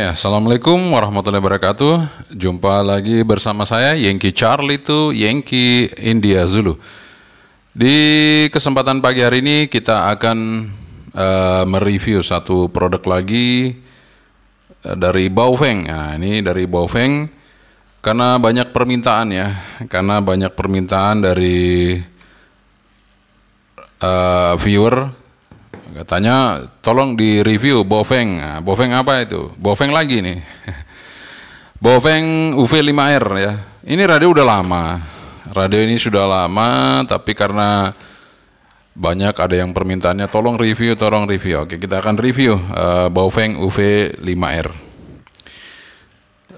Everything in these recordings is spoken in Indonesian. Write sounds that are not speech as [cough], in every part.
Ya, Assalamualaikum warahmatullahi wabarakatuh. Jumpa lagi bersama saya, Yengki Charlie itu Yengki India Zulu. Di kesempatan pagi hari ini kita akan uh, mereview satu produk lagi eh, dari Baofeng. Nah, ini dari Baofeng karena banyak permintaan ya, karena banyak permintaan dari uh, viewer Katanya tolong di review Bofeng. Nah, Bofeng apa itu? Bofeng lagi nih. [laughs] Bofeng UV5R ya. Ini radio udah lama. Radio ini sudah lama tapi karena banyak ada yang permintaannya tolong review, tolong review. Oke, kita akan review uh, Bofeng UV5R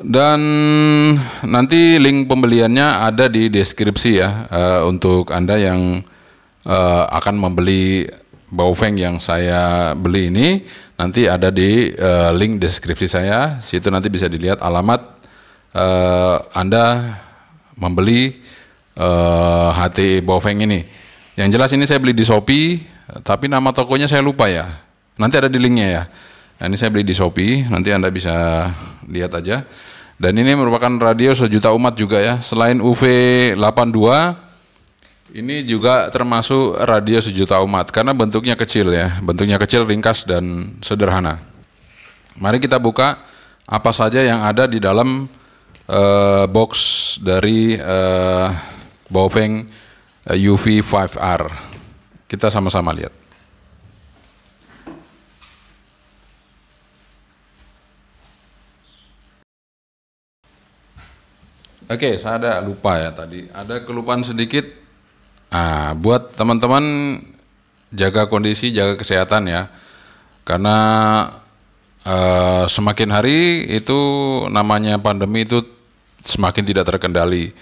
dan nanti link pembeliannya ada di deskripsi ya uh, untuk anda yang uh, akan membeli Feng yang saya beli ini nanti ada di uh, link deskripsi saya. Situ nanti bisa dilihat alamat uh, Anda membeli uh, eh, HTE Feng ini. Yang jelas ini saya beli di Shopee, tapi nama tokonya saya lupa ya. Nanti ada di linknya ya. Nah, ini saya beli di Shopee, nanti Anda bisa lihat aja. Dan ini merupakan radio sejuta umat juga ya. Selain UV 82 ini juga termasuk radio sejuta umat karena bentuknya kecil ya, bentuknya kecil, ringkas dan sederhana. Mari kita buka apa saja yang ada di dalam uh, box dari uh, Baofeng eh, UV5R. Kita sama-sama lihat. Oke, okay, saya ada lupa ya tadi. Ada kelupaan sedikit Nah, buat teman-teman jaga kondisi, jaga kesehatan ya. Karena uh, semakin hari itu namanya pandemi itu semakin tidak terkendali.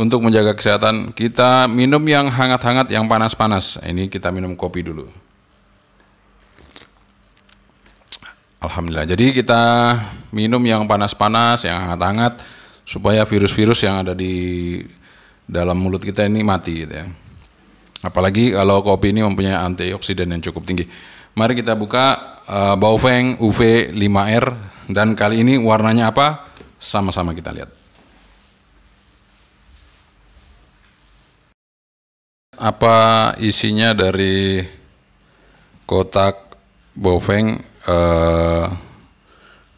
Untuk menjaga kesehatan, kita minum yang hangat-hangat, yang panas-panas. Ini kita minum kopi dulu. Alhamdulillah. Jadi kita minum yang panas-panas, yang hangat-hangat supaya virus-virus yang ada di dalam mulut kita ini mati gitu ya. Apalagi kalau kopi ini mempunyai antioksidan yang cukup tinggi. Mari kita buka uh, eh, Baofeng UV5R dan kali ini warnanya apa? Sama-sama kita lihat. Apa isinya dari kotak Baofeng uh, eh,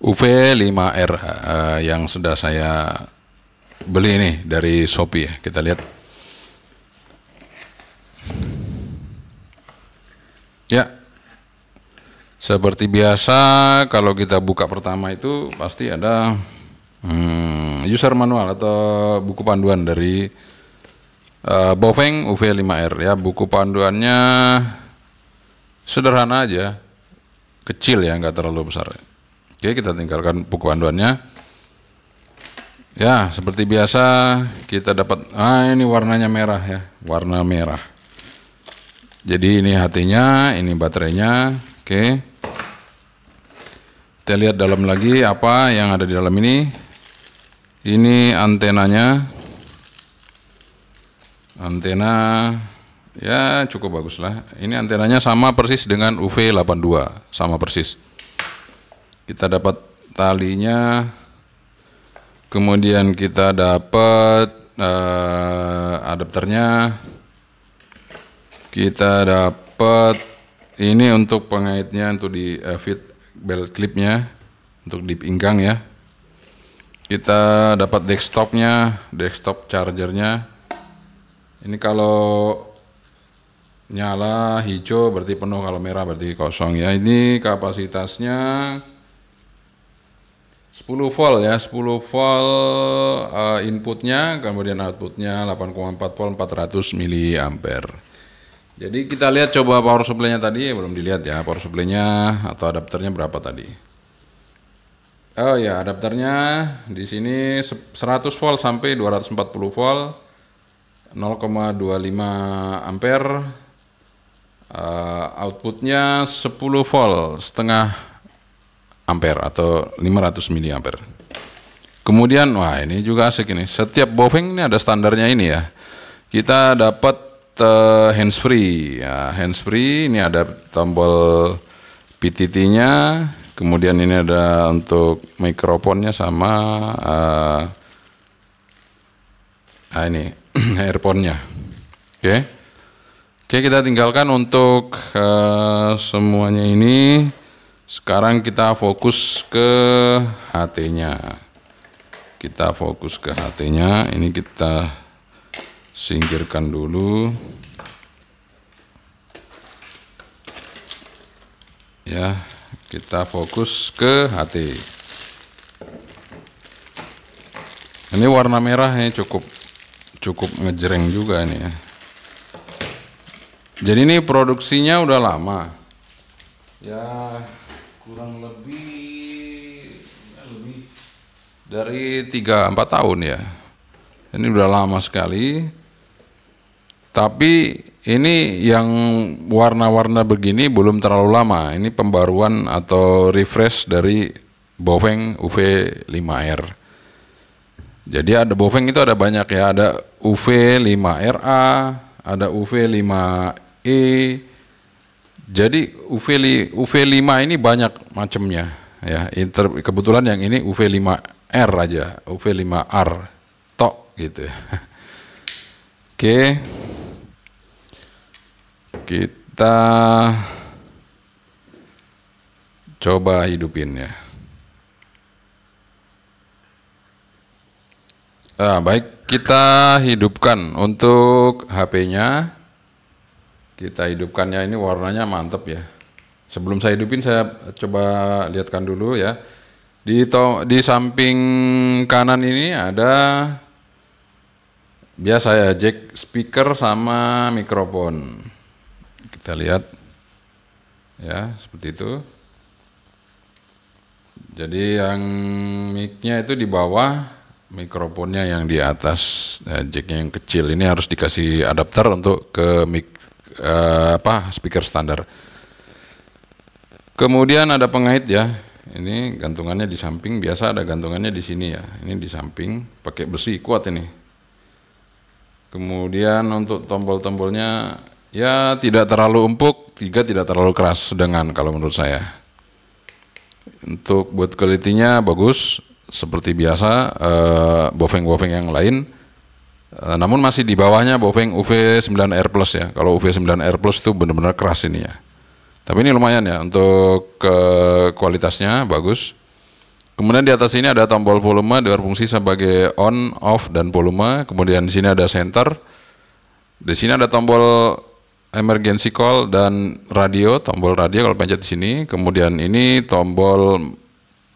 UV5R uh, eh, yang sudah saya beli ini dari Shopee ya. Kita lihat. Ya. Seperti biasa kalau kita buka pertama itu pasti ada hmm, user manual atau buku panduan dari uh, eh, Bofeng UV5R ya. Buku panduannya sederhana aja. Kecil ya, nggak terlalu besar. Oke, kita tinggalkan buku panduannya. Ya, seperti biasa kita dapat ah ini warnanya merah ya, warna merah. Jadi ini hatinya, ini baterainya. Oke. Kita lihat dalam lagi apa yang ada di dalam ini. Ini antenanya. Antena ya cukup bagus lah. Ini antenanya sama persis dengan UV82, sama persis. Kita dapat talinya kemudian kita dapat uh, adapternya kita dapat ini untuk pengaitnya untuk di uh, fit belt clipnya untuk di pinggang ya kita dapat desktopnya desktop chargernya ini kalau nyala hijau berarti penuh kalau merah berarti kosong ya ini kapasitasnya 10 volt ya, 10 volt uh, inputnya, kemudian outputnya 8,4 volt 400 miliampere. Jadi kita lihat coba power supply-nya tadi, ya, belum dilihat ya power supply-nya atau adapternya berapa tadi. Oh ya, adapternya di sini 100 volt sampai 240 volt 0,25 ampere. Uh, outputnya 10 volt setengah ampere atau 500 miliampere. Kemudian wah ini juga asik ini. Setiap boving ini ada standarnya ini ya. Kita dapat uh, handsfree. Ya, handsfree ini ada tombol PTT-nya, kemudian ini ada untuk mikrofonnya sama uh, nah ini [clears throat] earphone-nya. Oke. Okay. Oke, okay, kita tinggalkan untuk uh, semuanya ini. Sekarang kita fokus ke HT-nya. Kita fokus ke HT-nya. Ini kita singkirkan dulu. Ya, kita fokus ke HT. Ini warna merahnya cukup cukup ngejreng juga ini ya. Jadi ini produksinya udah lama. Ya kurang lebih lebih dari 3 empat tahun ya. Ini udah lama sekali. Tapi ini yang warna-warna begini belum terlalu lama. Ini pembaruan atau refresh dari Boveng UV5R. Jadi ada Boveng itu ada banyak ya, ada UV5RA, ada UV5E, jadi UV UV5 ini banyak macamnya ya. Inter, kebetulan yang ini UV5R aja, UV5R tok gitu. [laughs] Oke. Kita coba hidupin ya. Nah, baik kita hidupkan untuk HP-nya kita hidupkannya ini warnanya mantep ya sebelum saya hidupin saya coba lihatkan dulu ya di to di samping kanan ini ada biasa ya jack speaker sama mikrofon kita lihat ya seperti itu jadi yang mic-nya itu di bawah, mikrofonnya yang di atas, ya, nah, jack yang kecil ini harus dikasih adapter untuk ke mic Eh, apa speaker standar. Kemudian ada pengait ya. Ini gantungannya di samping, biasa ada gantungannya di sini ya. Ini di samping, pakai besi kuat ini. Kemudian untuk tombol-tombolnya ya tidak terlalu empuk, tiga tidak terlalu keras dengan kalau menurut saya. Untuk buat kualitinya bagus, seperti biasa, eh, bofeng-bofeng uh, yang lain Eh, namun masih di bawahnya Bofeng UV9R Plus ya. Kalau UV9R Plus itu benar-benar keras ini ya. Tapi ini lumayan ya untuk ke eh, kualitasnya bagus. Kemudian di atas ini ada tombol volume fungsi sebagai on, off dan volume. Kemudian di sini ada center. Di sini ada tombol emergency call dan radio, tombol radio kalau pencet di sini. Kemudian ini tombol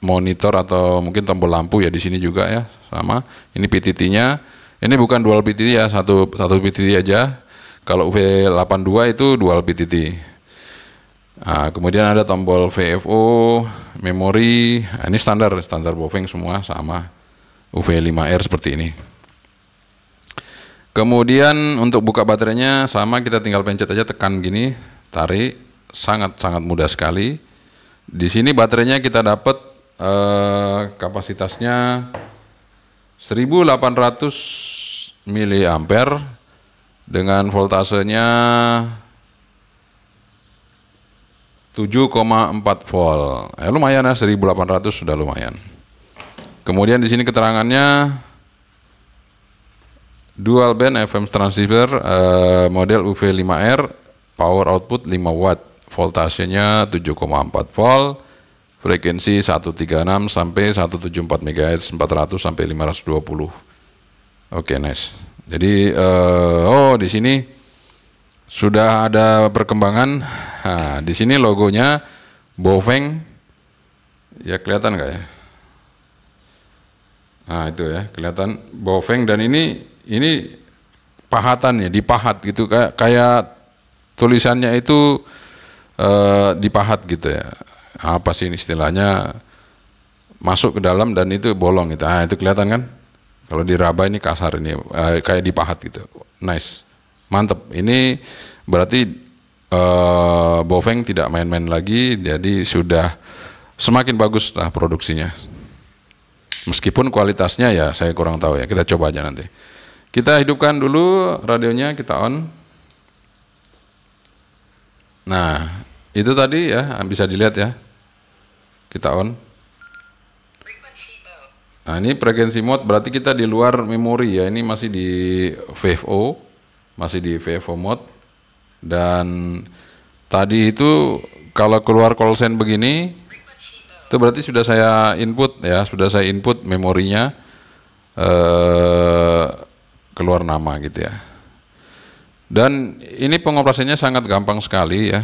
monitor atau mungkin tombol lampu ya di sini juga ya sama. Ini PTT-nya. Ini bukan dual PTT ya, satu satu PTT aja. Kalau V82 itu dual PTT. Nah, kemudian ada tombol VFO, memory. Nah, ini standar, standar Bofeng semua sama. UV5R seperti ini. Kemudian untuk buka baterainya sama kita tinggal pencet aja tekan gini, tarik, sangat-sangat mudah sekali. Di sini baterainya kita dapat eh, kapasitasnya 1800 miliampere dengan voltasenya 7,4 volt. Eh, lumayan ya 1800 sudah lumayan. Kemudian di sini keterangannya dual band FM transceiver eh, model UV5R power output 5 watt voltasenya 7,4 volt frekuensi 136 sampai 174 MHz 400 sampai 520 oke okay, nice jadi uh, oh di sini sudah ada perkembangan nah, di sini logonya Bofeng ya kelihatan nggak ya nah itu ya kelihatan Bofeng dan ini ini pahatannya dipahat gitu kayak kayak tulisannya itu uh, dipahat gitu ya apa sih ini istilahnya masuk ke dalam dan itu bolong itu, Ah, itu kelihatan kan? Kalau diraba ini kasar ini eh, kayak dipahat gitu. Nice. Mantep. Ini berarti eh, Boveng tidak main-main lagi jadi sudah semakin bagus lah produksinya. Meskipun kualitasnya ya saya kurang tahu ya. Kita coba aja nanti. Kita hidupkan dulu radionya, kita on. Nah, itu tadi ya bisa dilihat ya kita on. Nah, ini frekuensi mode berarti kita di luar memori ya. Ini masih di VFO, masih di VFO mode. Dan tadi itu kalau keluar call sign begini itu berarti sudah saya input ya, sudah saya input memorinya eh keluar nama gitu ya. Dan ini pengoperasinya sangat gampang sekali ya.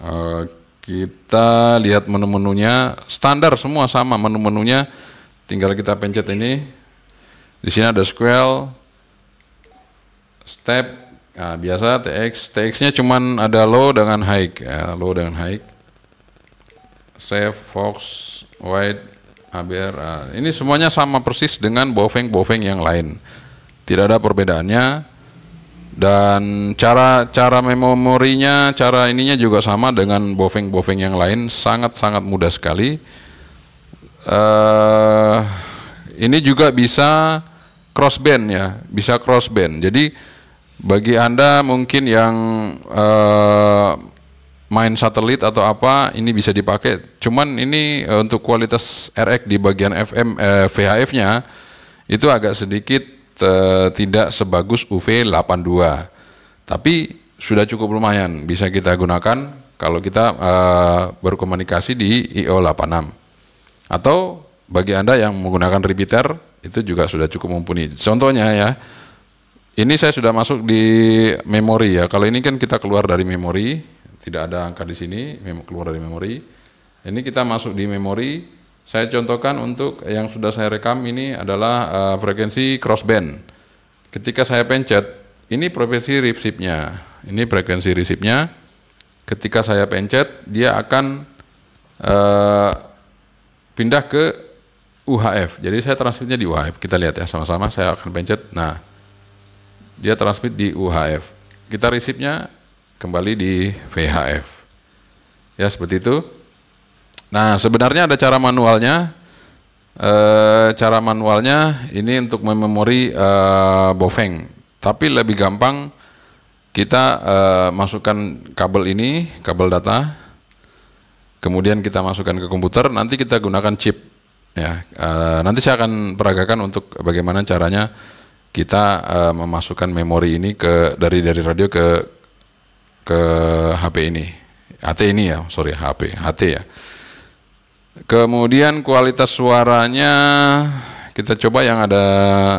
Eh, kita lihat menu-menunya standar semua sama menu-menunya. Tinggal kita pencet ini. Di sini ada square, step, nah, biasa TX. TX-nya cuman ada low dengan high, ya, low dengan high. Save, fox, white, ABR. Nah, ini semuanya sama persis dengan bofeng bofeng yang lain. Tidak ada perbedaannya dan cara cara memorinya cara ininya juga sama dengan boveng-boveng yang lain sangat-sangat mudah sekali uh, ini juga bisa crossband ya bisa crossband jadi bagi anda mungkin yang uh, main satelit atau apa ini bisa dipakai cuman ini eh, untuk kualitas RX di bagian FM eh, VHF-nya itu agak sedikit Eh, tidak sebagus UV82 tapi sudah cukup lumayan bisa kita gunakan kalau kita uh, berkomunikasi di IO86 atau bagi Anda yang menggunakan repeater itu juga sudah cukup mumpuni. Contohnya ya, ini saya sudah masuk di memori ya. Kalau ini kan kita keluar dari memori, tidak ada angka di sini, keluar dari memori. Ini kita masuk di memori saya contohkan untuk yang sudah saya rekam ini adalah uh, frekuensi crossband. Ketika saya pencet, ini profesi receive-nya. Ini frekuensi receive-nya. Ketika saya pencet, dia akan uh, pindah ke UHF. Jadi saya transmitnya di UHF. Kita lihat ya sama-sama. Saya akan pencet. Nah, dia transmit di UHF. Kita receive-nya kembali di VHF. Ya, seperti itu. Nah, sebenarnya ada cara manualnya. E, cara manualnya ini untuk memori e, eh, bofeng, tapi lebih gampang kita e, masukkan kabel ini, kabel data. Kemudian kita masukkan ke komputer, nanti kita gunakan chip. Ya, e, nanti saya akan peragakan untuk bagaimana caranya kita e, memasukkan memori ini ke dari dari radio ke ke HP ini. HT ini ya, sorry HP, HT ya. Kemudian kualitas suaranya kita coba yang ada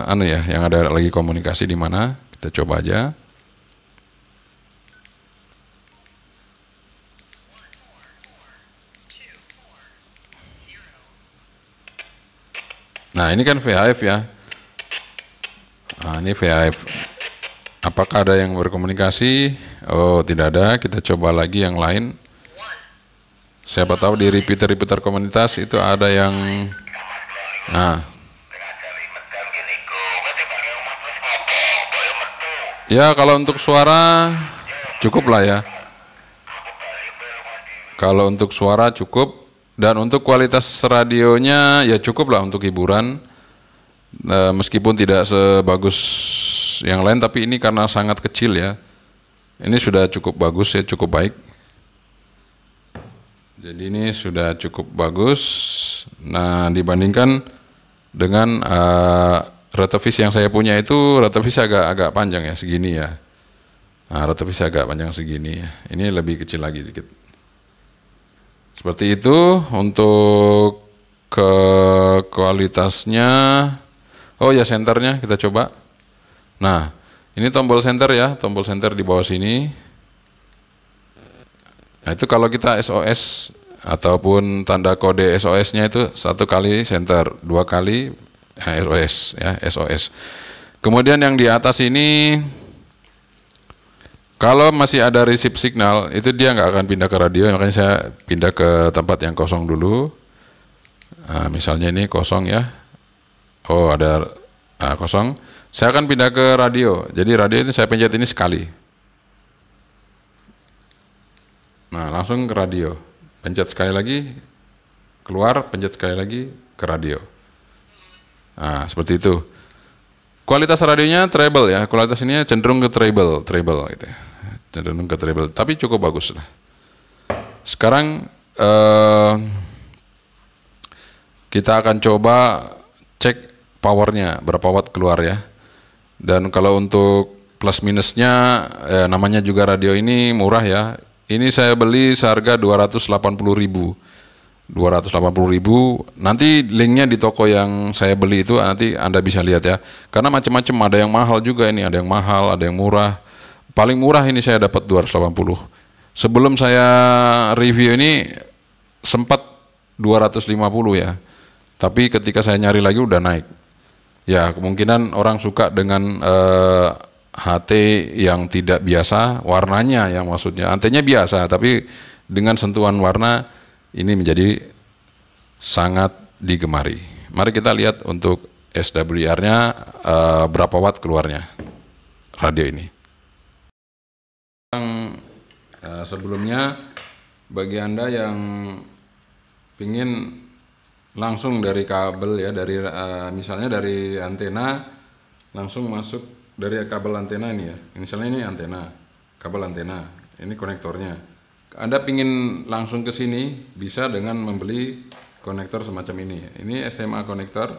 anu ya, yang ada lagi komunikasi di mana? Kita coba aja. Nah, ini kan VHF ya. Nah, ini VHF. Apakah ada yang berkomunikasi? Oh, tidak ada. Kita coba lagi yang lain. Siapa tahu di repeater-repeater komunitas itu ada yang nah Ya kalau untuk suara cukup lah ya. Kalau untuk suara cukup dan untuk kualitas radionya ya cukup lah untuk hiburan. E, meskipun tidak sebagus yang lain tapi ini karena sangat kecil ya. Ini sudah cukup bagus ya, cukup baik. Jadi ini sudah cukup bagus. Nah, dibandingkan dengan uh, eh, rotovis yang saya punya itu rotovis agak agak panjang ya segini ya. Nah, rotovis agak panjang segini. Ya. Ini lebih kecil lagi dikit. Seperti itu untuk ke kualitasnya. Oh ya senternya kita coba. Nah, ini tombol center ya, tombol center di bawah sini. Nah itu kalau kita SOS ataupun tanda kode SOS-nya itu satu kali center, dua kali eh, SOS ya SOS. Kemudian yang di atas ini kalau masih ada receive signal itu dia nggak akan pindah ke radio, makanya saya pindah ke tempat yang kosong dulu. Nah, misalnya ini kosong ya. Oh ada nah, kosong. Saya akan pindah ke radio. Jadi radio ini saya pencet ini sekali. Nah, langsung ke radio. Pencet sekali lagi, keluar, pencet sekali lagi ke radio. Nah, seperti itu. Kualitas radionya treble ya, kualitas ini cenderung ke treble, treble gitu ya. Cenderung ke treble, tapi cukup bagus lah. Sekarang eh, kita akan coba cek powernya, berapa watt keluar ya. Dan kalau untuk plus minusnya, eh, namanya juga radio ini murah ya, ini saya beli seharga 280 ribu nanti linknya di toko yang saya beli itu nanti Anda bisa lihat ya karena macam-macam ada yang mahal juga ini ada yang mahal ada yang murah paling murah ini saya dapat 280 sebelum saya review ini sempat 250 ya tapi ketika saya nyari lagi udah naik ya kemungkinan orang suka dengan eh, HT yang tidak biasa warnanya yang maksudnya antenya biasa tapi dengan sentuhan warna ini menjadi sangat digemari. Mari kita lihat untuk SWR-nya eh, berapa watt keluarnya radio ini. Yang eh, sebelumnya bagi anda yang ingin langsung dari kabel ya dari eh, misalnya dari antena langsung masuk dari kabel antena ini ya misalnya ini antena kabel antena ini konektornya anda pingin langsung ke sini bisa dengan membeli konektor semacam ini ini SMA konektor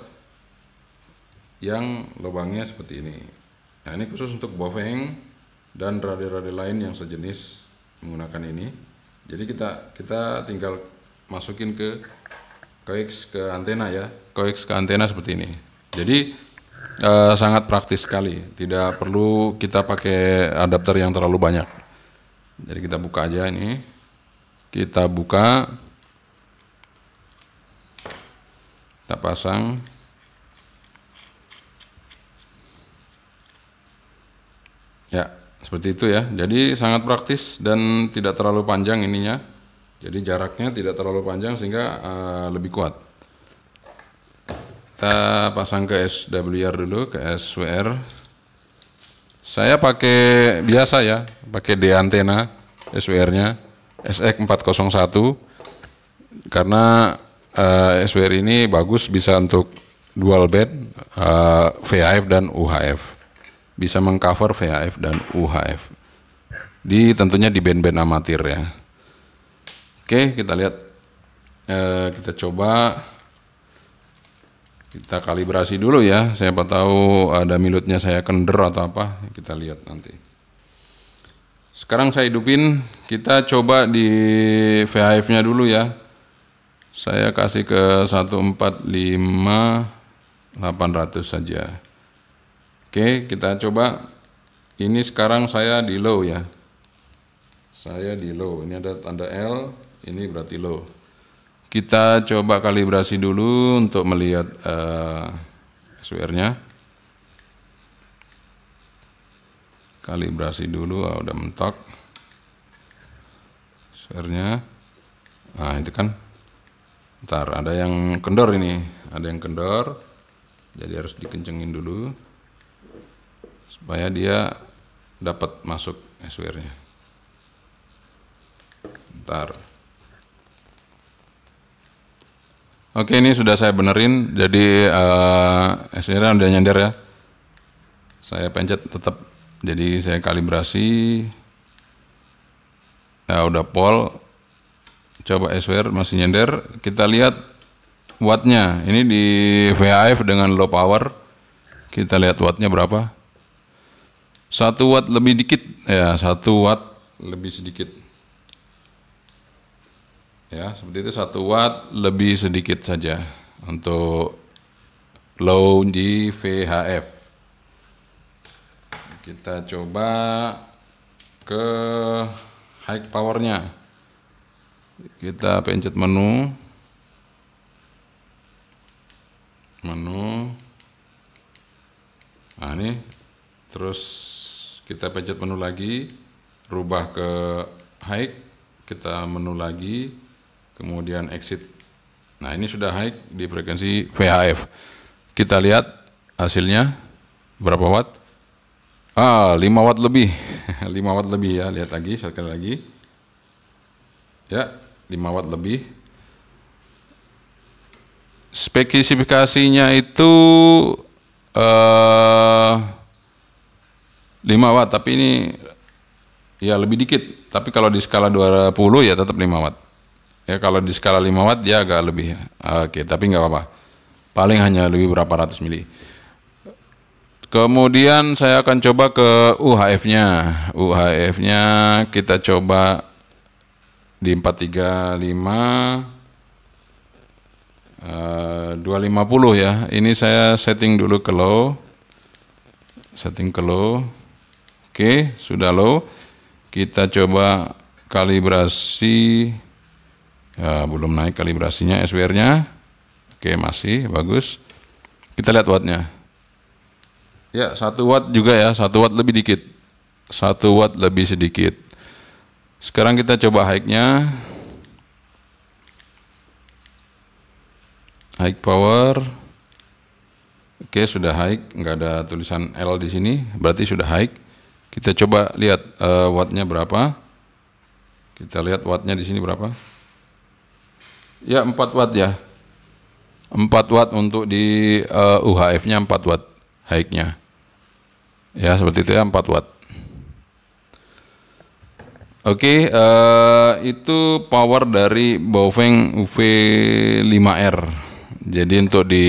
yang lubangnya seperti ini nah, ini khusus untuk bofeng dan radio-radio lain yang sejenis menggunakan ini jadi kita kita tinggal masukin ke coax ke antena ya coax ke antena seperti ini jadi Uh, sangat praktis sekali. Tidak perlu kita pakai adapter yang terlalu banyak. Jadi kita buka aja ini. Kita buka. Kita pasang. Ya, seperti itu ya. Jadi sangat praktis dan tidak terlalu panjang ininya. Jadi jaraknya tidak terlalu panjang sehingga uh, lebih kuat kita pasang ke SWR dulu ke SWR saya pakai biasa ya pakai D antena SWR nya SX401 karena uh, eh, SWR ini bagus bisa untuk dual band uh, eh, VHF dan UHF bisa mengcover VHF dan UHF di tentunya di band-band amatir ya oke kita lihat uh, kita coba kita kalibrasi dulu ya siapa tahu ada milutnya saya kender atau apa kita lihat nanti sekarang saya hidupin kita coba di VHF nya dulu ya saya kasih ke 800 saja oke kita coba ini sekarang saya di low ya saya di low ini ada tanda L ini berarti low kita coba kalibrasi dulu untuk melihat uh, eh, SWR-nya. Kalibrasi dulu, ah, udah mentok. SWR-nya. Nah, itu kan. Ntar ada yang kendor ini, ada yang kendor. Jadi harus dikencengin dulu supaya dia dapat masuk SWR-nya. Ntar. Oke, ini sudah saya benerin. Jadi uh, eh, sebenarnya udah nyender ya. Saya pencet tetap. Jadi saya kalibrasi. Ya udah pol. Coba SWR masih nyender. Kita lihat wattnya. Ini di VAF dengan low power. Kita lihat wattnya berapa. Satu watt lebih dikit. Ya, satu watt lebih sedikit. Ya, seperti itu satu watt lebih sedikit saja untuk low di VHF. Kita coba ke high powernya. Kita pencet menu. Menu. Nah, ini terus kita pencet menu lagi, rubah ke high, kita menu lagi, kemudian exit. Nah ini sudah high di frekuensi VHF. Kita lihat hasilnya berapa watt? Ah, 5 watt lebih. 5 [laughs] watt lebih ya, lihat lagi, sekali lagi. Ya, 5 watt lebih. Spesifikasinya itu eh, 5 watt, tapi ini ya lebih dikit. Tapi kalau di skala 20 ya tetap 5 watt. Ya kalau di skala 5 watt dia agak lebih. Ya. Oke, tapi nggak apa-apa. Paling hanya lebih berapa ratus mili. Kemudian saya akan coba ke UHF-nya. UHF-nya kita coba di 435 250 eh, ya. Ini saya setting dulu ke low. Setting ke low. Oke, sudah low. Kita coba kalibrasi ya, belum naik kalibrasinya SWR-nya oke masih bagus kita lihat wattnya ya satu watt juga ya satu watt lebih dikit satu watt lebih sedikit sekarang kita coba high-nya high power oke sudah high nggak ada tulisan L di sini berarti sudah high kita coba lihat uh, wattnya berapa kita lihat wattnya di sini berapa Ya 4 watt ya. 4 watt untuk di uh, eh, UHF-nya 4 watt high-nya. Ya, seperti itu ya 4 watt. Oke, okay, uh, eh, itu power dari Baofeng UV5R. Jadi untuk di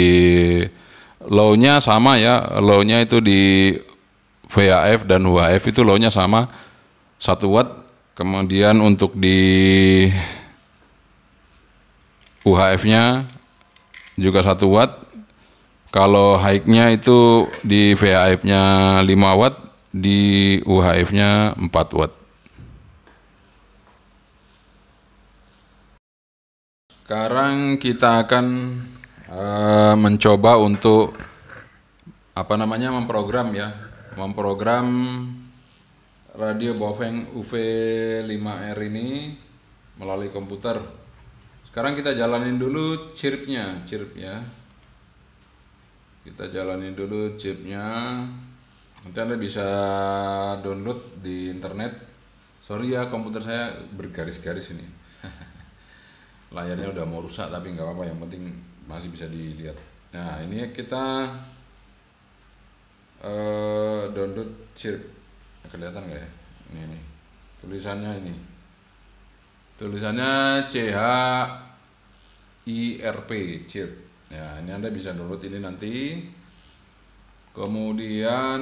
low-nya sama ya, low-nya itu di VAF dan UHF itu low-nya sama 1 watt. Kemudian untuk di UHF-nya juga satu watt. Kalau high-nya itu di VHF-nya 5 watt, di UHF-nya 4 watt. Sekarang kita akan uh, mencoba untuk apa namanya memprogram ya, memprogram radio Bofeng UV5R ini melalui komputer. Sekarang kita jalanin dulu chirpnya, chirp ya. Kita jalanin dulu chipnya. Nanti Anda bisa download di internet. Sorry ya komputer saya bergaris-garis ini. [laughs] Layarnya udah mau rusak tapi nggak apa-apa yang penting masih bisa dilihat. Nah, ini kita uh, download chip. Kelihatan nggak ya? Ini ini Tulisannya ini. Tulisannya CH IRP chip ya ini anda bisa download ini nanti kemudian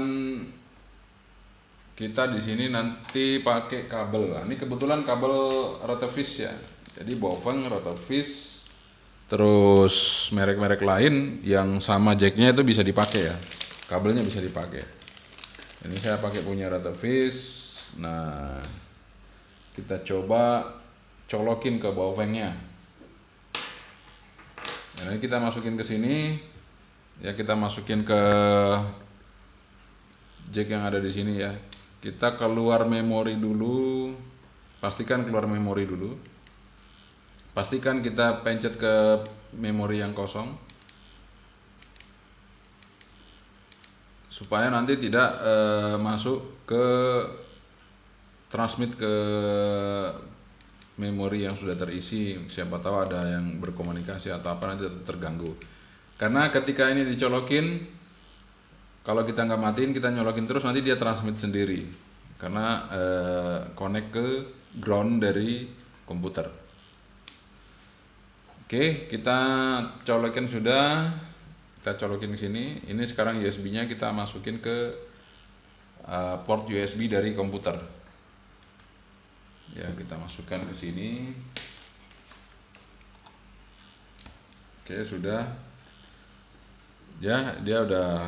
kita di sini nanti pakai kabel nah, ini kebetulan kabel rotofish ya jadi Bovang rotofish terus merek-merek lain yang sama jacknya itu bisa dipakai ya kabelnya bisa dipakai ini saya pakai punya rotofish. nah kita coba colokin ke Bovangnya ini kita masukin ke sini. Ya, kita masukin ke jack yang ada di sini ya. Kita keluar memori dulu. Pastikan keluar memori dulu. Pastikan kita pencet ke memori yang kosong. Supaya nanti tidak e, masuk ke transmit ke memori yang sudah terisi siapa tahu ada yang berkomunikasi atau apa nanti terganggu karena ketika ini dicolokin kalau kita nggak matiin kita nyolokin terus nanti dia transmit sendiri karena eh, connect ke ground dari komputer oke kita colokin sudah kita colokin sini ini sekarang USB nya kita masukin ke eh, port USB dari komputer ya kita masukkan ke sini oke sudah ya dia udah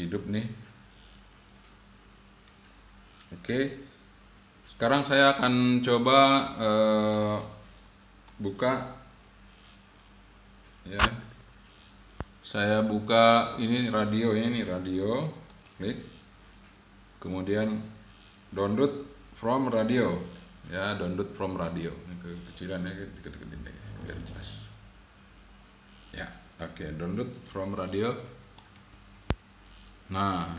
hidup nih oke sekarang saya akan coba eh, buka ya saya buka ini radio ya, ini radio klik kemudian download from radio ya download from radio ke ya deket-deket ini biar jelas ya oke okay, download from radio nah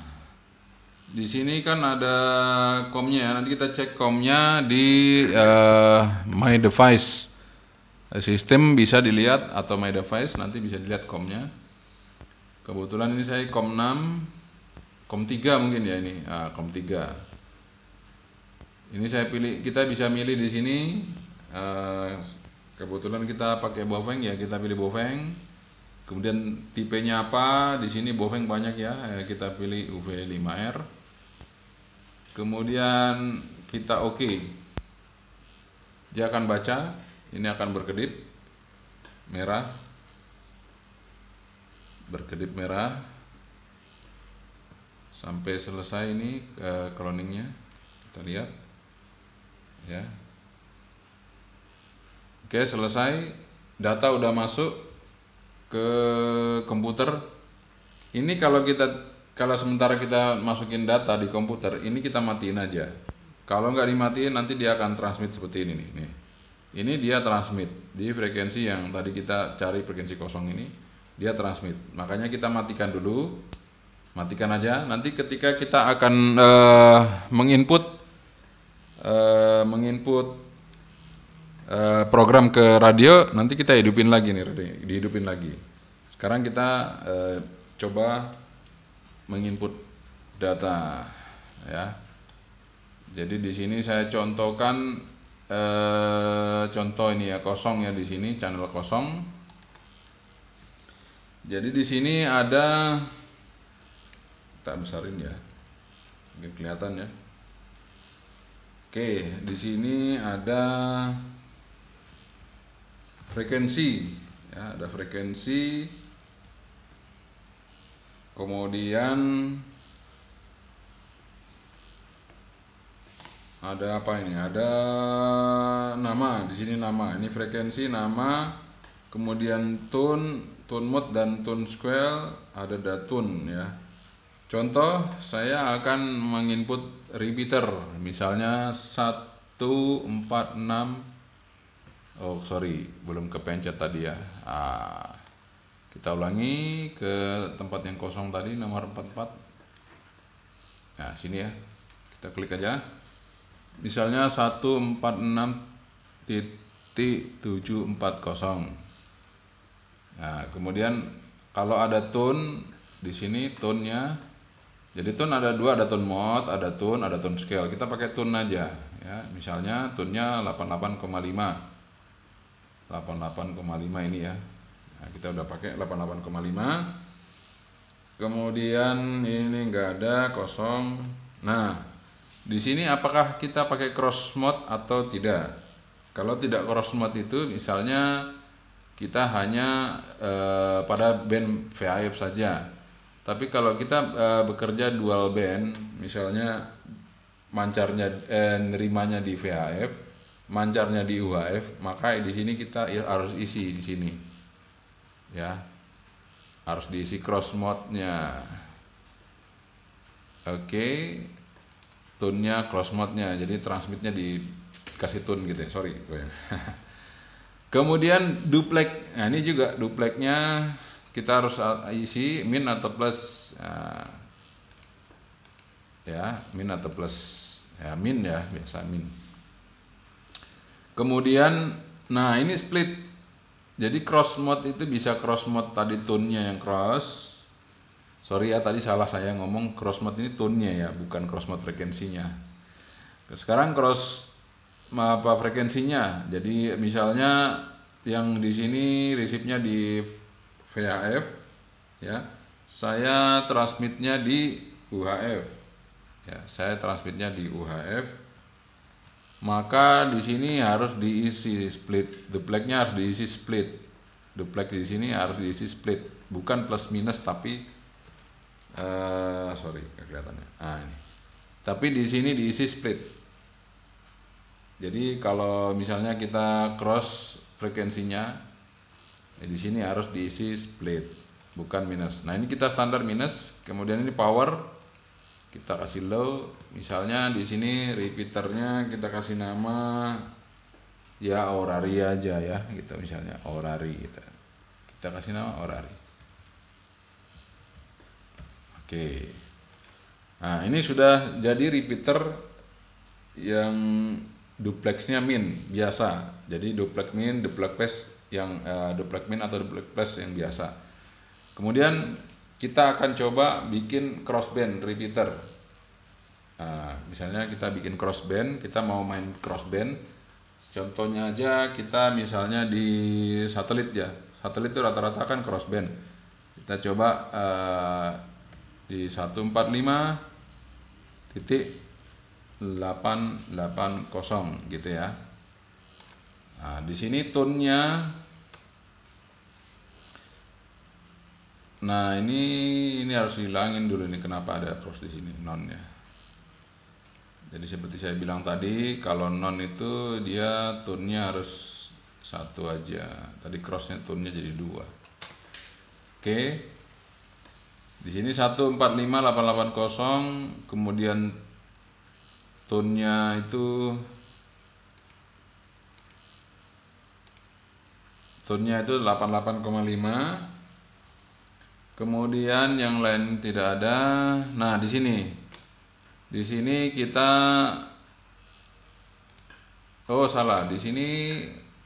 di sini kan ada komnya ya nanti kita cek komnya di uh, my device sistem bisa dilihat atau my device nanti bisa dilihat komnya kebetulan ini saya kom 6 kom 3 mungkin ya ini ah, kom 3 ini saya pilih kita bisa milih di sini eh, kebetulan kita pakai bofeng ya kita pilih bofeng. kemudian tipenya apa di sini bofeng banyak ya eh, kita pilih UV5R kemudian kita oke okay. dia akan baca ini akan berkedip merah berkedip merah sampai selesai ini ke eh, cloningnya kita lihat ya oke selesai data udah masuk ke komputer ini kalau kita kalau sementara kita masukin data di komputer ini kita matiin aja kalau nggak dimatiin nanti dia akan transmit seperti ini nih, ini dia transmit di frekuensi yang tadi kita cari frekuensi kosong ini dia transmit makanya kita matikan dulu matikan aja nanti ketika kita akan uh, menginput Eh, menginput eh, program ke radio, nanti kita hidupin lagi nih, dihidupin lagi. Sekarang kita eh, coba menginput data, ya. Jadi di sini saya contohkan contoh ini ya kosong ya di sini channel kosong. Jadi di sini ada tak besarin ya, mungkin kelihatan ya. Oke, di sini ada frekuensi ya, ada frekuensi kemudian ada apa ini? Ada nama. Di sini nama. Ini frekuensi nama. Kemudian tone, tone mode dan tone square. ada datun ya. Contoh saya akan menginput repeater misalnya 146 oh sorry belum kepencet tadi ya ah, kita ulangi ke tempat yang kosong tadi nomor 44 nah sini ya kita klik aja misalnya 146.740 Nah, kemudian kalau ada tone di sini tone-nya jadi tone ada dua, ada tone mode, ada tone, ada tone scale. Kita pakai tone aja, ya. Misalnya tone-nya 88,5. 88,5 ini ya. Nah, kita udah pakai 88,5. Kemudian ini nggak ada kosong. Nah, di sini apakah kita pakai cross mode atau tidak? Kalau tidak cross mode itu misalnya kita hanya eh, pada band VIF saja tapi kalau kita uh, bekerja dual band misalnya mancarnya eh, nerimanya di VHF mancarnya di UHF maka di sini kita ya harus isi di sini ya harus diisi cross mode-nya oke okay. tune-nya cross mode-nya jadi transmitnya dikasih tune gitu ya sorry [laughs] kemudian duplex nah ini juga duplexnya kita harus uh, isi min atau plus uh, ya min atau plus ya min ya biasa min kemudian nah ini split jadi cross mode itu bisa cross mode tadi tone-nya yang cross sorry ya tadi salah saya ngomong cross mode ini tone-nya ya bukan cross mode frekuensinya sekarang cross apa frekuensinya jadi misalnya yang di sini resipnya di VHF ya saya transmitnya di UHF ya saya transmitnya di UHF maka di sini harus diisi split the harus diisi split the di sini harus diisi split bukan plus minus tapi uh, sorry kelihatannya ah ini tapi di sini diisi split jadi kalau misalnya kita cross frekuensinya Nah, di sini harus diisi split, bukan minus. Nah, ini kita standar minus, kemudian ini power kita kasih low. Misalnya di sini repeaternya kita kasih nama ya orari aja ya gitu misalnya orari kita gitu. kita kasih nama orari oke nah ini sudah jadi repeater yang duplexnya min biasa jadi duplex min duplex pes yang uh, black min atau black plus yang biasa. Kemudian kita akan coba bikin crossband repeater. Uh, misalnya kita bikin crossband, kita mau main crossband. Contohnya aja kita misalnya di satelit ya. Satelit itu rata-rata kan crossband. Kita coba uh, di 145 titik 880 gitu ya. Nah, di sini tone Nah, ini ini harus hilangin dulu ini kenapa ada cross di sini non ya. Jadi seperti saya bilang tadi, kalau non itu dia tonnya harus satu aja. Tadi crossnya tone-nya jadi dua. Oke. Di sini 145880 kemudian tonnya itu Tunnya itu 88,5 kemudian yang lain tidak ada nah di sini di sini kita oh salah di sini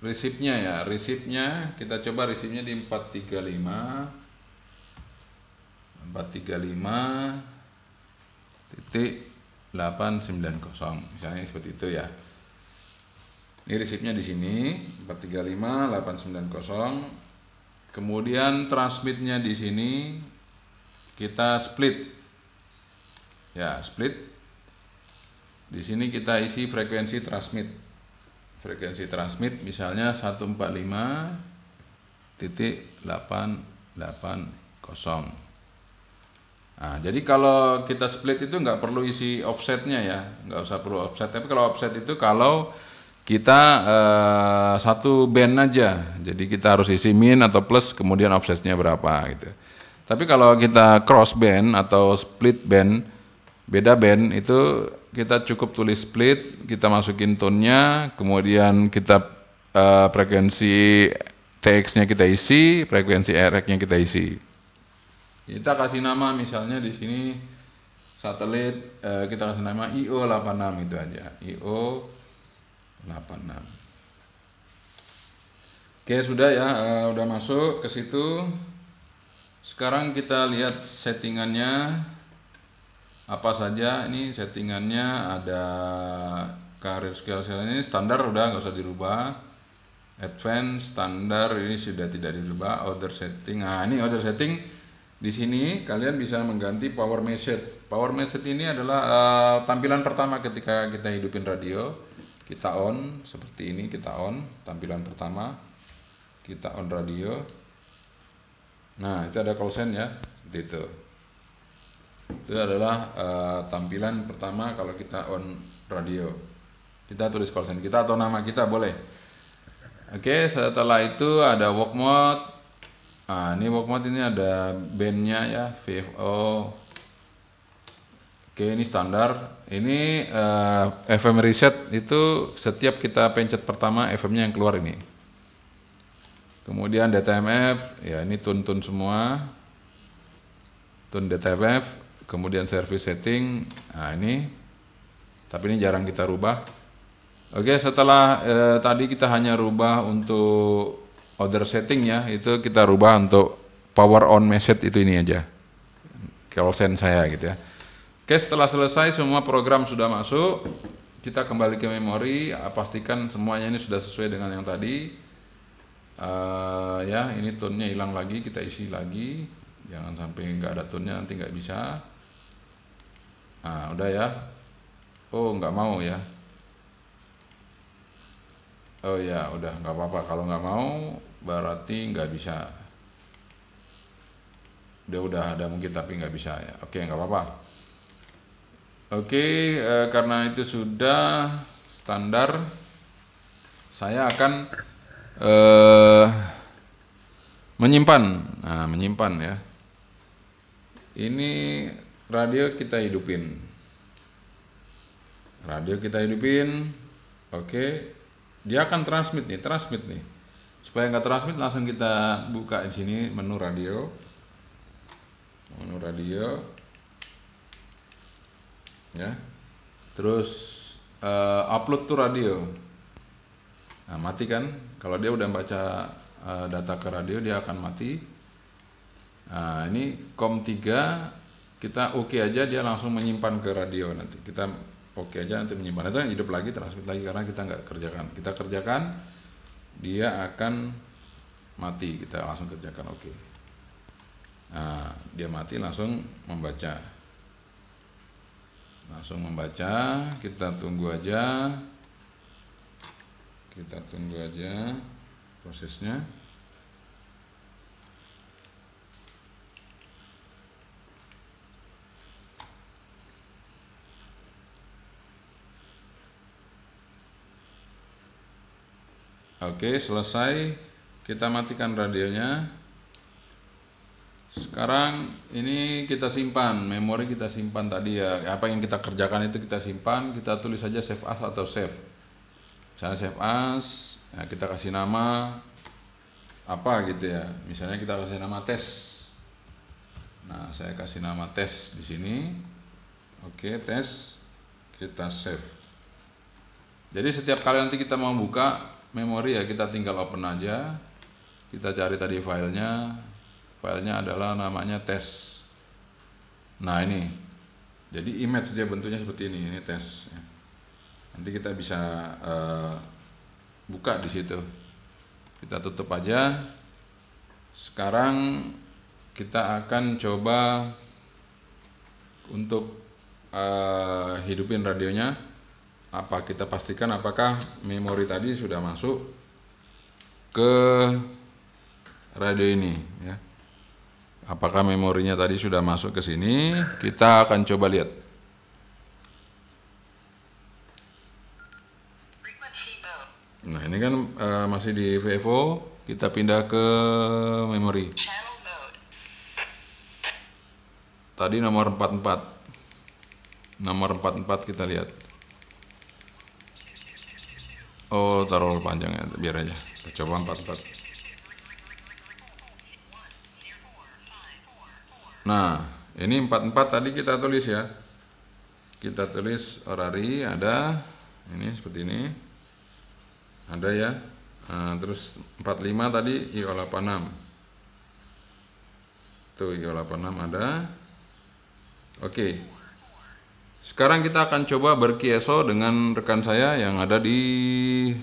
resipnya ya resipnya kita coba resipnya di 435 435 titik 890 misalnya seperti itu ya ini resipnya di sini 435 890. Kemudian transmitnya di sini kita split. Ya, split. Di sini kita isi frekuensi transmit. Frekuensi transmit misalnya 145.880. Nah, jadi kalau kita split itu nggak perlu isi offsetnya ya, nggak usah perlu offset. Tapi kalau offset itu kalau kita uh, satu band aja. Jadi kita harus isi min atau plus kemudian offsetnya berapa gitu. Tapi kalau kita cross band atau split band, beda band itu kita cukup tulis split, kita masukin tone-nya, kemudian kita uh, frekuensi TX-nya kita isi, frekuensi RX-nya kita isi. Kita kasih nama misalnya di sini satelit uh, kita kasih nama IO86 itu aja. IO 86 Oke sudah ya eh, udah masuk ke situ sekarang kita lihat settingannya apa saja ini settingannya ada karir skill skill ini standar udah nggak usah dirubah advance standar ini sudah tidak dirubah order setting nah ini order setting di sini kalian bisa mengganti power message power message ini adalah uh, tampilan pertama ketika kita hidupin radio kita on seperti ini kita on tampilan pertama kita on radio nah itu ada call sign ya seperti itu itu adalah uh, tampilan pertama kalau kita on radio kita tulis call sign kita atau nama kita boleh oke okay, setelah itu ada walk mode nah, ini walk mode ini ada bandnya ya VFO Oke, ini standar. Ini uh, eh, FM reset itu setiap kita pencet pertama FM-nya yang keluar ini. Kemudian DTMF, ya ini tun tun semua. Tun DTMF, kemudian service setting. Nah, ini tapi ini jarang kita rubah. Oke, setelah uh, tadi kita hanya rubah untuk order setting ya, itu kita rubah untuk power on message itu ini aja. Kalau send saya gitu ya. Oke, setelah selesai semua program sudah masuk, kita kembali ke memori, ah, pastikan semuanya ini sudah sesuai dengan yang tadi. Uh, ya, ini tone-nya hilang lagi, kita isi lagi. Jangan sampai nggak ada tone-nya nanti nggak bisa. Nah, udah ya. Oh, nggak mau ya. Oh ya, udah nggak apa-apa. Kalau nggak mau, berarti nggak bisa. Dia udah ada mungkin tapi nggak bisa ya. Oke, nggak apa-apa. Oke, uh, karena itu sudah standar, saya akan uh, menyimpan. Nah, menyimpan ya. Ini radio kita hidupin. Radio kita hidupin. Oke, dia akan transmit nih, transmit nih. Supaya nggak transmit langsung kita buka di sini menu radio. Menu radio ya terus uh, upload tuh radio nah mati kan kalau dia udah baca uh, data ke radio dia akan mati nah ini com 3 kita oke okay aja dia langsung menyimpan ke radio nanti kita oke okay aja nanti menyimpan itu kan hidup lagi transmit lagi karena kita nggak kerjakan kita kerjakan dia akan mati kita langsung kerjakan oke okay. nah, dia mati langsung membaca langsung membaca kita tunggu aja kita tunggu aja prosesnya Oke, selesai. Kita matikan radionya sekarang ini kita simpan memori kita simpan tadi ya apa yang kita kerjakan itu kita simpan kita tulis saja save as atau save misalnya save as ya kita kasih nama apa gitu ya misalnya kita kasih nama tes nah saya kasih nama tes di sini oke tes kita save jadi setiap kali nanti kita mau buka memori ya kita tinggal open aja kita cari tadi filenya filenya adalah namanya test. nah ini jadi image dia bentuknya seperti ini ini test. Ya. nanti kita bisa uh, buka di situ kita tutup aja sekarang kita akan coba untuk uh, hidupin radionya apa kita pastikan apakah memori tadi sudah masuk ke radio ini ya Apakah memorinya tadi sudah masuk ke sini? Kita akan coba lihat. Nah, ini kan uh, masih di VFO, kita pindah ke memori. Tadi nomor 44. Nomor 44 kita lihat. Oh, taruh panjang ya, biar aja. Kita coba 44. Nah, ini 44 tadi kita tulis ya. Kita tulis orari ada ini seperti ini. Ada ya. Nah, terus 45 tadi i 86. Tuh i 86 ada. Oke. Sekarang kita akan coba berkieso dengan rekan saya yang ada di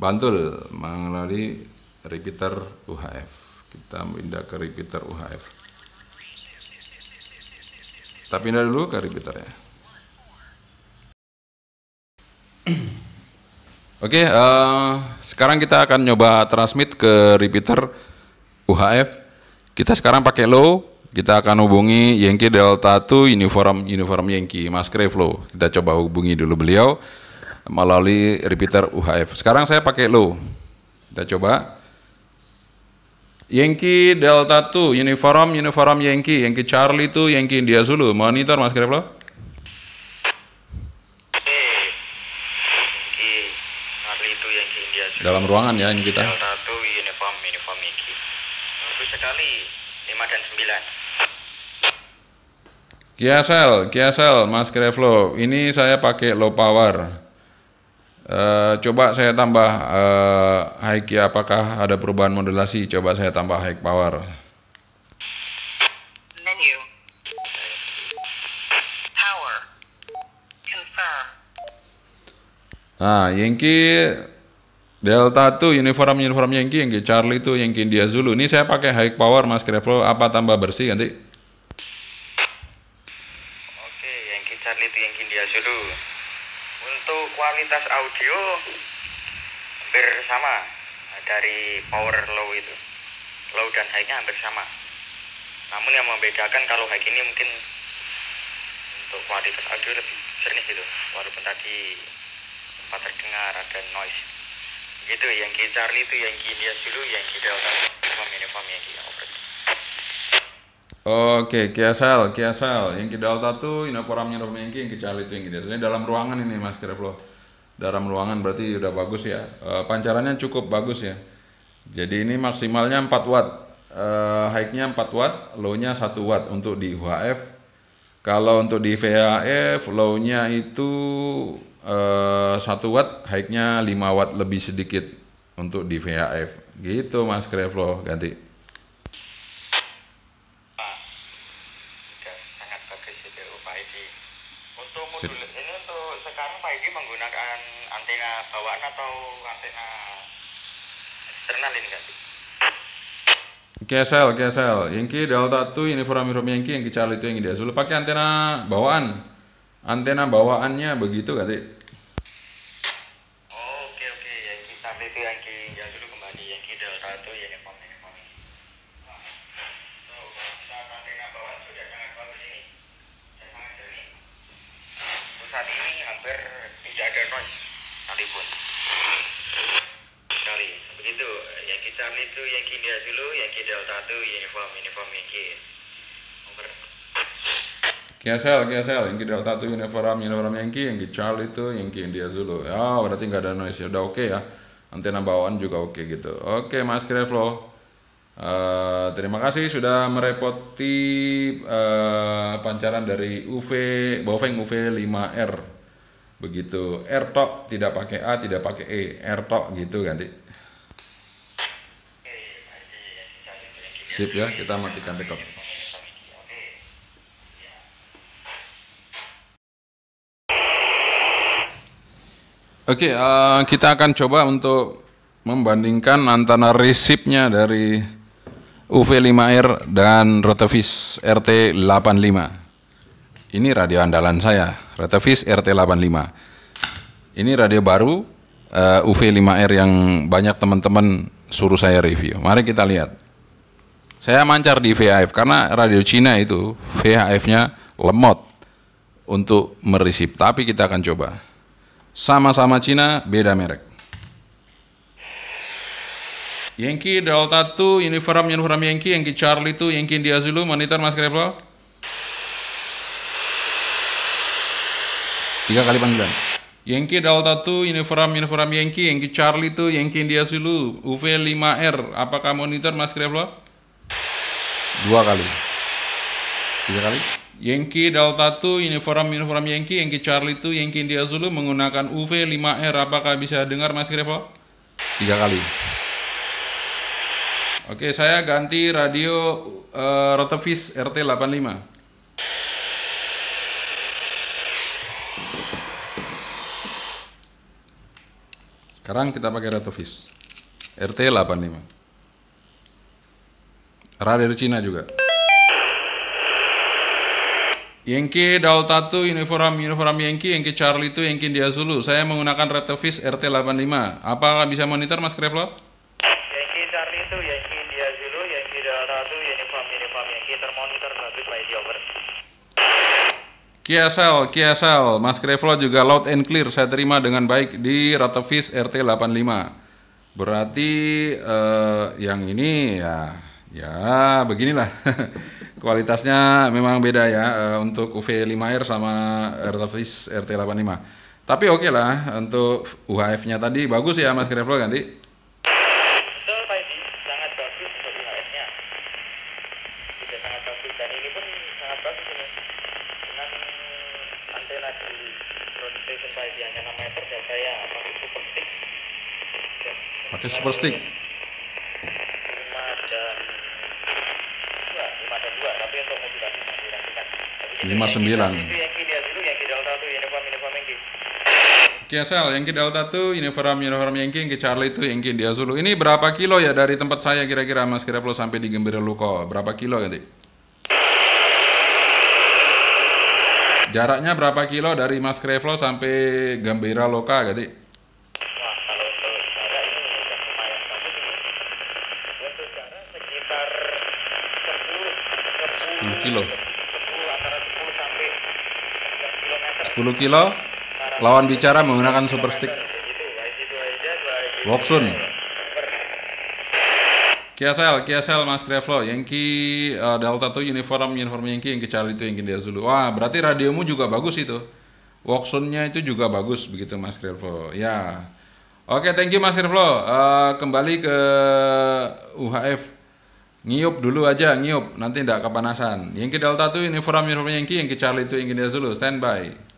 Bantul melalui repeater UHF. Kita pindah ke repeater UHF. Tapi pindah dulu ke repeater ya. [clears throat] Oke, okay, uh, eh, sekarang kita akan nyoba transmit ke repeater UHF. Kita sekarang pakai low, kita akan hubungi Yankee Delta 2 uniform uniform Yankee, Mas Creflo. Kita coba hubungi dulu beliau melalui repeater UHF. Sekarang saya pakai low. Kita coba. Yankee Delta 2, uniform, uniform Yankee, Yankee Charlie 2, Yankee India Zulu. Monitor Mas Greplo. Dalam ruangan ya ini kita. Delta 2, uniform, uniform Yankee. Bagus sekali, 5 dan 9. Kiasel, Kiasel, Mas Grevlo, ini saya pakai low power. Eh, coba saya tambah uh, high key ya, apakah ada perubahan modulasi? Coba saya tambah high power. Menu. Power. Confirm. Nah, Delta tuh uniform uniform Yengki Yengki Charlie tuh Yengki India Zulu. Ini saya pakai high power Mas Krevlo apa tambah bersih nanti? kualitas audio hampir sama nah, dari power low itu low dan high-nya hampir sama namun yang membedakan kalau high ini mungkin untuk kualitas audio lebih jernih gitu walaupun tadi sempat terdengar ada noise gitu yang Ki Charlie itu yang Ki dia dulu yang Ki Delta minimum yang Ki Oke, Kiasal, Kiasal, yang Ki Delta tuh Inoporamnya Romenki, yang Ki Charlie itu yang Ki Delta. dalam ruangan ini Mas Kereplo dalam ruangan berarti udah bagus ya e, pancarannya cukup bagus ya jadi ini maksimalnya 4 watt e, eh, high-nya 4 watt low-nya 1 watt untuk di UHF kalau untuk di VHF low-nya itu e, eh, 1 watt high-nya 5 watt lebih sedikit untuk di VHF gitu mas Krevlo ganti Terkenalin kan. KSL, KSL, Yankee Delta 2, uniform uniform Yankee, yang Charlie itu yang dia. Sulu pakai antena bawaan, antena bawaannya begitu katanya Yankee India dulu, Yankee Delta 1, uniform, uniform Yankee. Over. Kiasel, Kiasel, Yankee Delta 1, uniform, uniform Yankee, Yankee Charlie itu, Yankee India dulu. Ya, oh, berarti nggak ada noise, ya, udah oke ya. Antena bawaan juga oke gitu. Oke, Mas Kreflo. Eh, terima kasih sudah merepoti eh, pancaran dari UV Bofeng UV 5R begitu R top, tidak pakai A tidak pakai E R top gitu ganti Sip ya, kita matikan record. Oke, okay, uh, eh, kita akan coba untuk membandingkan antara resipnya dari UV5R dan Rotavis RT85. Ini radio andalan saya, Rotavis RT85. Ini radio baru uh, eh, UV5R yang banyak teman-teman suruh saya review. Mari kita lihat. Saya mancar di VHF karena radio Cina itu VHF-nya lemot untuk merisip. Tapi kita akan coba. Sama-sama Cina, beda merek. Yankee Delta 2, uniform uniform Yankee, Yankee Charlie itu Yankee India Zulu, monitor Mas Krevlo. Tiga kali panggilan. Yankee Delta 2, uniform uniform Yankee, Yankee Charlie itu Yankee India Zulu, UV 5R. Apakah monitor Mas Krevlo? dua kali tiga kali Yankee Delta 2 uniform uniform Yankee Yankee Charlie itu Yankee India Zulu menggunakan UV 5R apakah bisa dengar Mas Krevo tiga kali Oke saya ganti radio uh, Rotavis RT 85 Sekarang kita pakai Rotavis RT 85 Serah dari Cina juga. Yankee Daul Tatu, uniform uniform Yankee, Yankee Charlie itu Yankee India Zulu. Saya menggunakan Retrovis RT85. Apa bisa monitor Mas Kreplo? Yankee Charlie itu Yankee India Zulu, Yankee Daul Tatu, uniform uniform Yankee termonitor bagus by the over. Kiasel, Kiasel, Mas Krevlo juga loud and clear saya terima dengan baik di Ratovis RT85. Berarti uh, yang ini ya Ya, beginilah. [laughs] Kualitasnya memang beda ya eh, untuk UV5R sama RTFIS RT85. Tapi oke okay lah untuk UHF-nya tadi bagus ya Mas Kreflo ganti. pakai super ya. Pakai super stick. 59. KSL, Yankee Delta tuh uniform uniform Yankee, Yankee Charlie itu Yankee India Zulu. Ini berapa kilo ya dari tempat saya kira-kira Mas Kiraplo sampai di Gembira Luko? Berapa kilo nanti? Jaraknya berapa kilo dari Mas Krevlo sampai Gembira Loka, Gadi? Sepuluh kilo. 10 kilo lawan bicara menggunakan super stick Woksun Kiasel, Kiasel Mas Krevlo, Yankee uh, Delta tuh uniform uniform Yankee yang Charlie itu Yankee dia dulu. Wah, berarti radiomu juga bagus itu. Woksunnya itu juga bagus begitu Mas Krevlo. Ya. Oke, okay, thank you Mas Krevlo. Uh, eh, kembali ke UHF. Ngiup dulu aja, ngiup. Nanti tidak kepanasan. Yankee Delta tuh uniform uniform Yankee Yankee Charlie itu Yankee dia dulu. Standby.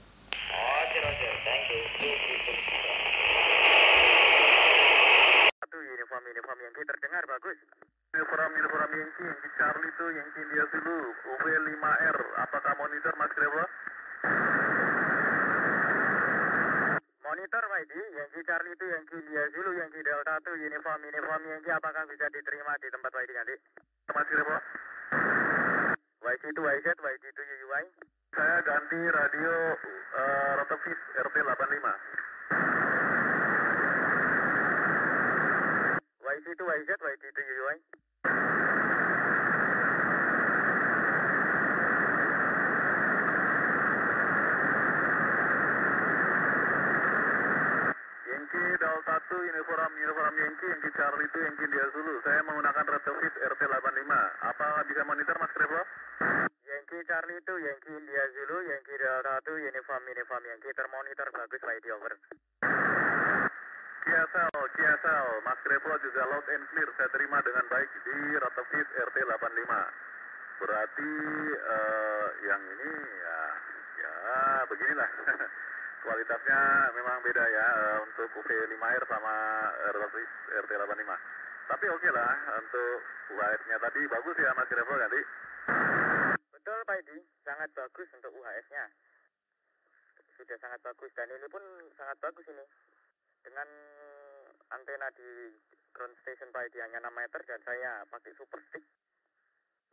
antena di ground station Pak hanya 6 meter dan saya pakai super stick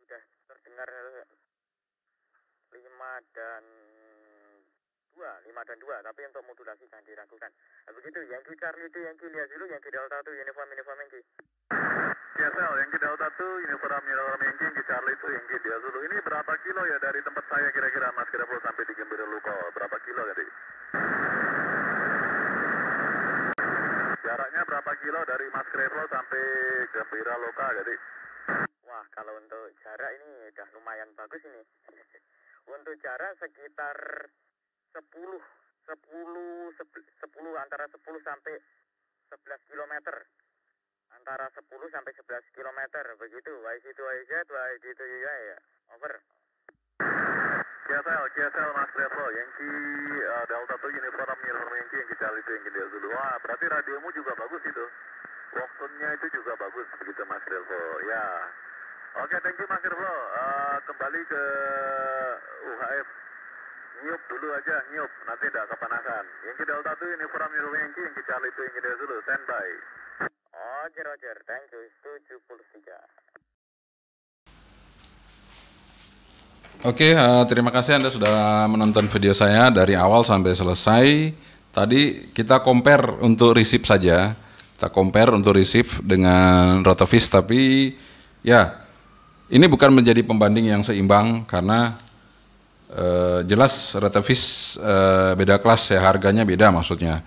sudah terdengar 5 dan 2, 5 dan 2, tapi untuk modulasi jangan diragukan. Nah, begitu, yang di Charlie itu yang Yankee Lia yang di Delta 1, uniform, uniform yang di Yankee. yang di Delta 1, uniform, uniform yang di Charlie itu yang di Lia dulu Ini berapa kilo ya dari tempat saya kira-kira Mas Kira sampai di Gembira Luko? Berapa kilo tadi? Ya, kilo dari Mas Krevo sampai Gembira Loka jadi. Wah, kalau untuk jarak ini udah lumayan bagus ini. untuk jarak sekitar 10 10 10 antara 10 sampai 11 km. Antara 10 sampai 11 km begitu. 2 itu aja, wais itu ya. Over. KSL, KSL Mas Revo, Yankee uh, Delta 1 uniform, uniform Yankee, Yankee Charlie itu Yankee Delta Zulu. Wah, berarti radiomu juga bagus itu. Waktunya itu juga bagus, begitu Mas Revo. Ya. Oke, okay, thank you Mas Revo. Uh, kembali ke UHF. Nyup dulu aja, nyup. Nanti tidak kepanasan. Yankee Delta 1 uniform, uniform Yankee, Yankee Charlie itu Yankee Delta Zulu. Standby. Roger, Roger. Thank you. 73. Oke, okay, uh, eh, terima kasih Anda sudah menonton video saya dari awal sampai selesai. Tadi kita compare untuk receive saja. Kita compare untuk receive dengan rotovis tapi ya ini bukan menjadi pembanding yang seimbang karena uh, jelas rotovis uh, eh, beda kelas ya harganya beda maksudnya.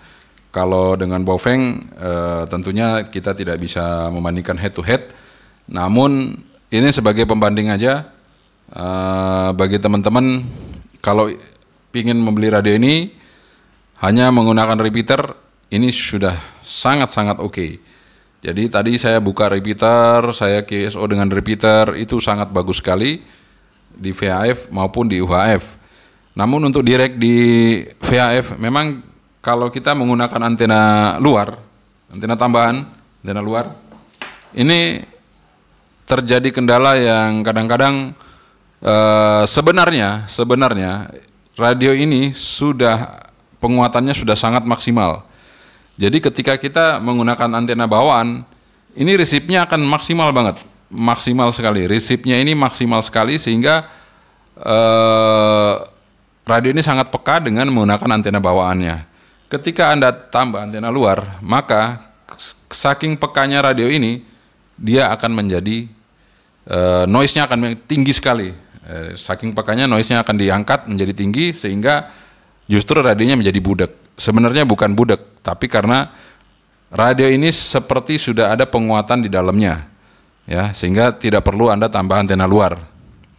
Kalau dengan Bofeng uh, tentunya kita tidak bisa membandingkan head to head. Namun ini sebagai pembanding aja Uh, bagi teman-teman kalau ingin membeli radio ini hanya menggunakan repeater ini sudah sangat-sangat oke. Okay. Jadi tadi saya buka repeater, saya KSO dengan repeater itu sangat bagus sekali di VHF maupun di UHF. Namun untuk direct di VHF memang kalau kita menggunakan antena luar, antena tambahan, antena luar, ini terjadi kendala yang kadang-kadang Eh, sebenarnya, sebenarnya radio ini sudah penguatannya sudah sangat maksimal. Jadi ketika kita menggunakan antena bawaan, ini resipnya akan maksimal banget, maksimal sekali. Resipnya ini maksimal sekali sehingga eh, radio ini sangat peka dengan menggunakan antena bawaannya. Ketika Anda tambah antena luar, maka saking pekanya radio ini, dia akan menjadi e, noise-nya akan tinggi sekali. Eh, saking pakainya noise-nya akan diangkat menjadi tinggi sehingga justru radionya menjadi budek. Sebenarnya bukan budek, tapi karena radio ini seperti sudah ada penguatan di dalamnya. Ya, sehingga tidak perlu Anda tambah antena luar.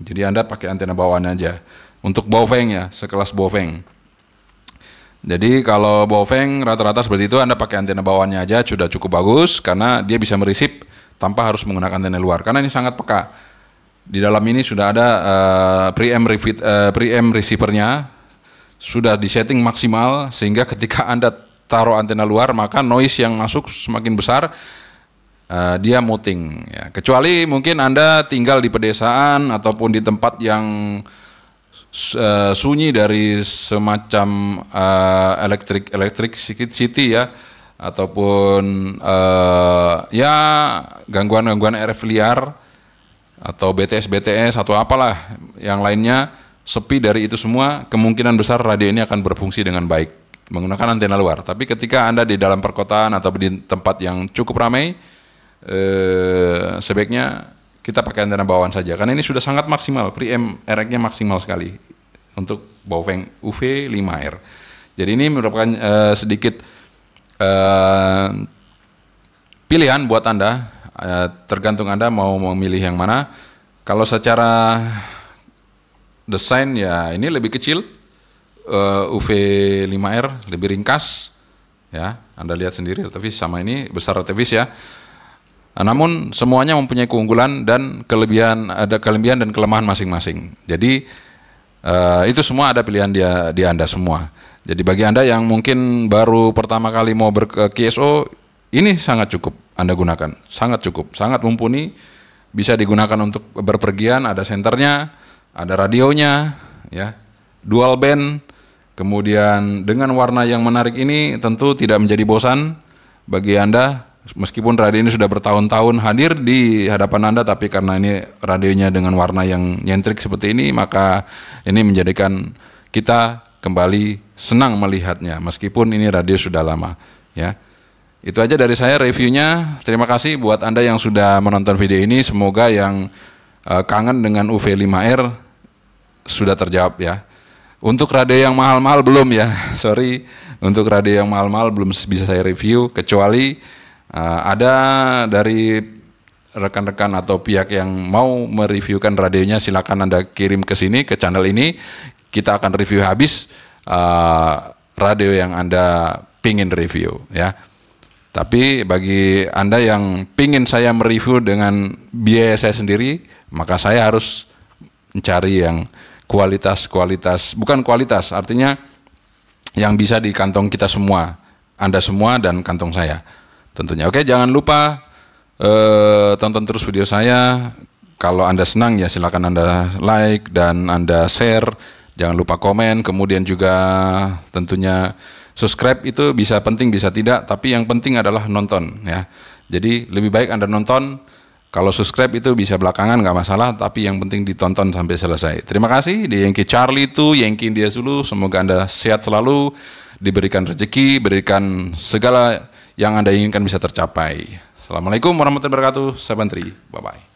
Jadi Anda pakai antena bawaan aja. Untuk bofeng ya, sekelas bofeng. Jadi kalau bofeng rata-rata seperti itu Anda pakai antena bawaannya aja sudah cukup bagus karena dia bisa merisip tanpa harus menggunakan antena luar karena ini sangat peka di dalam ini sudah ada uh, preamp refit, uh, eh, receivernya sudah disetting maksimal sehingga ketika Anda taruh antena luar maka noise yang masuk semakin besar uh, dia muting ya. Kecuali mungkin Anda tinggal di pedesaan ataupun di tempat yang uh, sunyi dari semacam uh, elektrik electric city ya ataupun uh, ya gangguan-gangguan RF liar atau BTS BTS atau apalah yang lainnya sepi dari itu semua kemungkinan besar radio ini akan berfungsi dengan baik menggunakan antena luar tapi ketika anda di dalam perkotaan atau di tempat yang cukup ramai eh, sebaiknya kita pakai antena bawaan saja karena ini sudah sangat maksimal pre ereknya maksimal sekali untuk Baofeng UV 5R jadi ini merupakan eh, sedikit eh, pilihan buat anda Eh, tergantung Anda mau memilih yang mana. Kalau secara desain ya ini lebih kecil. Uh, eh, UV5R lebih ringkas ya. Anda lihat sendiri tapi sama ini besar Tevis ya. Eh, namun semuanya mempunyai keunggulan dan kelebihan ada kelebihan dan kelemahan masing-masing. Jadi uh, itu semua ada pilihan dia di Anda semua. Jadi bagi Anda yang mungkin baru pertama kali mau ber KSO ini sangat cukup anda gunakan. Sangat cukup, sangat mumpuni. Bisa digunakan untuk berpergian, ada senternya, ada radionya, ya. Dual band. Kemudian dengan warna yang menarik ini tentu tidak menjadi bosan bagi Anda meskipun radio ini sudah bertahun-tahun hadir di hadapan Anda tapi karena ini radionya dengan warna yang nyentrik seperti ini maka ini menjadikan kita kembali senang melihatnya meskipun ini radio sudah lama ya. Itu aja dari saya reviewnya. Terima kasih buat Anda yang sudah menonton video ini. Semoga yang eh, kangen dengan UV5R sudah terjawab ya. Untuk radio yang mahal-mahal belum ya. [laughs] Sorry, untuk radio yang mahal-mahal belum bisa saya review kecuali eh, ada dari rekan-rekan atau pihak yang mau mereviewkan radionya silakan Anda kirim ke sini ke channel ini. Kita akan review habis eh, radio yang Anda pingin review ya. Tapi bagi Anda yang pingin saya mereview dengan biaya saya sendiri, maka saya harus mencari yang kualitas-kualitas, bukan kualitas, artinya yang bisa di kantong kita semua, Anda semua dan kantong saya tentunya. Oke, jangan lupa eh, tonton terus video saya. Kalau Anda senang ya silakan Anda like dan Anda share. Jangan lupa komen, kemudian juga tentunya subscribe itu bisa penting bisa tidak, tapi yang penting adalah nonton ya. Jadi lebih baik Anda nonton kalau subscribe itu bisa belakangan nggak masalah, tapi yang penting ditonton sampai selesai. Terima kasih di Yankee Charlie itu, Yankee dia dulu Semoga Anda sehat selalu, diberikan rezeki, berikan segala yang Anda inginkan bisa tercapai. Assalamualaikum warahmatullahi wabarakatuh. Saya Bye-bye.